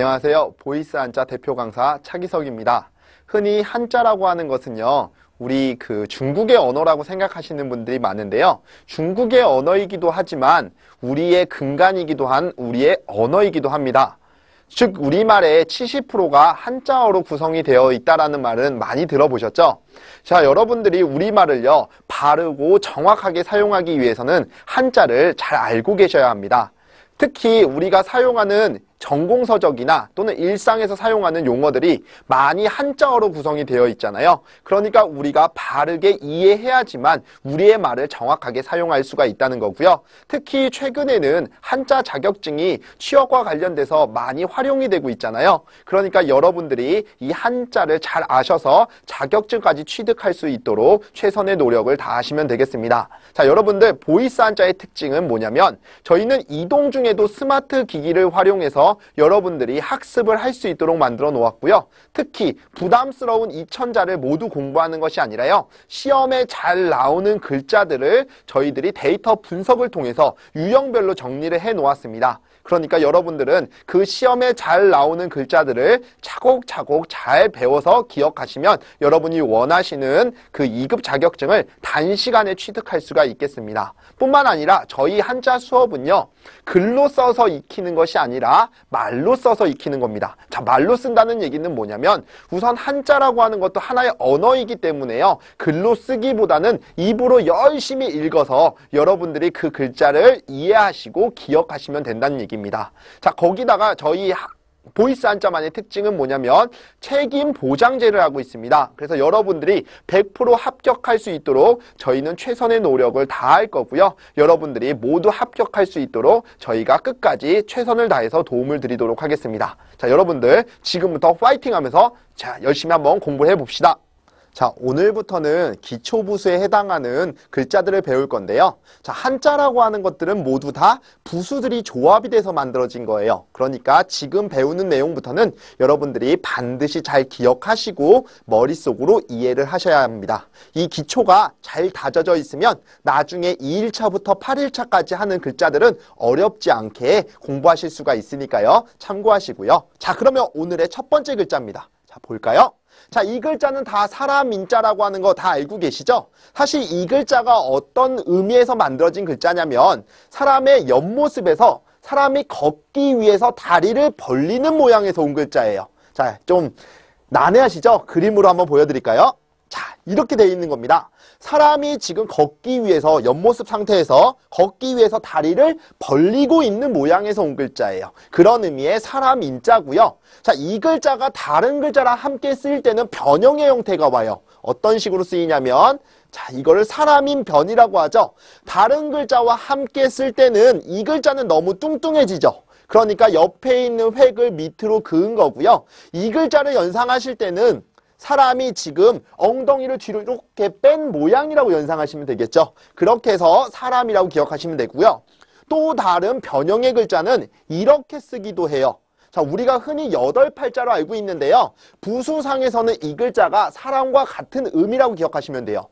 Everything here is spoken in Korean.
안녕하세요. 보이스 한자 대표 강사 차기석입니다. 흔히 한자라고 하는 것은요. 우리 그 중국의 언어라고 생각하시는 분들이 많은데요. 중국의 언어이기도 하지만 우리의 근간이기도 한 우리의 언어이기도 합니다. 즉 우리말의 70%가 한자어로 구성이 되어 있다는 말은 많이 들어보셨죠? 자, 여러분들이 우리말을요. 바르고 정확하게 사용하기 위해서는 한자를 잘 알고 계셔야 합니다. 특히 우리가 사용하는 전공서적이나 또는 일상에서 사용하는 용어들이 많이 한자어로 구성이 되어 있잖아요. 그러니까 우리가 바르게 이해해야지만 우리의 말을 정확하게 사용할 수가 있다는 거고요. 특히 최근에는 한자 자격증이 취업과 관련돼서 많이 활용이 되고 있잖아요. 그러니까 여러분들이 이 한자를 잘 아셔서 자격증까지 취득할 수 있도록 최선의 노력을 다하시면 되겠습니다. 자, 여러분들 보이스 한자의 특징은 뭐냐면 저희는 이동 중에도 스마트 기기를 활용해서 여러분들이 학습을 할 수 있도록 만들어 놓았고요. 특히 부담스러운 2천자를 모두 공부하는 것이 아니라요. 시험에 잘 나오는 글자들을 저희들이 데이터 분석을 통해서 유형별로 정리를 해 놓았습니다. 그러니까 여러분들은 그 시험에 잘 나오는 글자들을 차곡차곡 잘 배워서 기억하시면 여러분이 원하시는 그 2급 자격증을 단시간에 취득할 수가 있겠습니다. 뿐만 아니라 저희 한자 수업은요. 글로 써서 익히는 것이 아니라 말로 써서 익히는 겁니다. 자, 말로 쓴다는 얘기는 뭐냐면 우선 한자라고 하는 것도 하나의 언어이기 때문에요. 글로 쓰기보다는 입으로 열심히 읽어서 여러분들이 그 글자를 이해하시고 기억하시면 된다는 얘기입니다. 내입니다 자, 거기다가 저희 보이스 한자만의 특징은 뭐냐면 책임 보장제를 하고 있습니다. 그래서 여러분들이 100% 합격할 수 있도록 저희는 최선의 노력을 다할 거고요. 여러분들이 모두 합격할 수 있도록 저희가 끝까지 최선을 다해서 도움을 드리도록 하겠습니다. 자, 여러분들 지금부터 파이팅 하면서 자, 열심히 한번 공부해 봅시다. 자, 오늘부터는 기초부수에 해당하는 글자들을 배울 건데요. 자, 한자라고 하는 것들은 모두 다 부수들이 조합이 돼서 만들어진 거예요. 그러니까 지금 배우는 내용부터는 여러분들이 반드시 잘 기억하시고 머릿속으로 이해를 하셔야 합니다. 이 기초가 잘 다져져 있으면 나중에 2일차부터 8일차까지 하는 글자들은 어렵지 않게 공부하실 수가 있으니까요. 참고하시고요. 자, 그러면 오늘의 첫 번째 글자입니다. 자, 볼까요? 자, 이 글자는 다 사람 인자라고 하는 거 다 알고 계시죠? 사실 이 글자가 어떤 의미에서 만들어진 글자냐면 사람의 옆모습에서 사람이 걷기 위해서 다리를 벌리는 모양에서 온 글자예요. 자, 좀 난해하시죠? 그림으로 한번 보여드릴까요? 이렇게 돼 있는 겁니다. 사람이 지금 걷기 위해서 옆모습 상태에서 걷기 위해서 다리를 벌리고 있는 모양에서 온 글자예요. 그런 의미의 사람 인자고요. 자, 이 글자가 다른 글자랑 함께 쓰일 때는 변형의 형태가 와요. 어떤 식으로 쓰이냐면 자, 이거를 사람인 변이라고 하죠. 다른 글자와 함께 쓸 때는 이 글자는 너무 뚱뚱해지죠. 그러니까 옆에 있는 획을 밑으로 그은 거고요. 이 글자를 연상하실 때는 사람이 지금 엉덩이를 뒤로 이렇게 뺀 모양이라고 연상하시면 되겠죠. 그렇게 해서 사람이라고 기억하시면 되고요. 또 다른 변형의 글자는 이렇게 쓰기도 해요. 자, 우리가 흔히 여덟 팔자로 알고 있는데요. 부수상에서는 이 글자가 사람과 같은 의미라고 기억하시면 돼요.